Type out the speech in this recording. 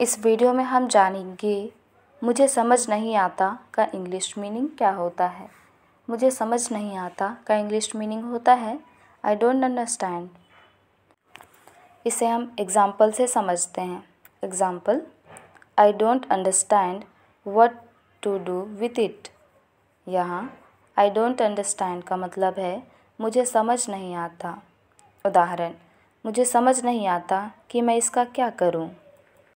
इस वीडियो में हम जानेंगे मुझे समझ नहीं आता का इंग्लिश मीनिंग क्या होता है मुझे समझ नहीं आता का इंग्लिश मीनिंग होता है आई डोंट अंडरस्टैंड इसे हम एग्ज़ाम्पल से समझते हैं example I don't understand what to do with it यहाँ आई डोंट अंडरस्टैंड का मतलब है मुझे समझ नहीं आता उदाहरण मुझे समझ नहीं आता कि मैं इसका क्या करूँ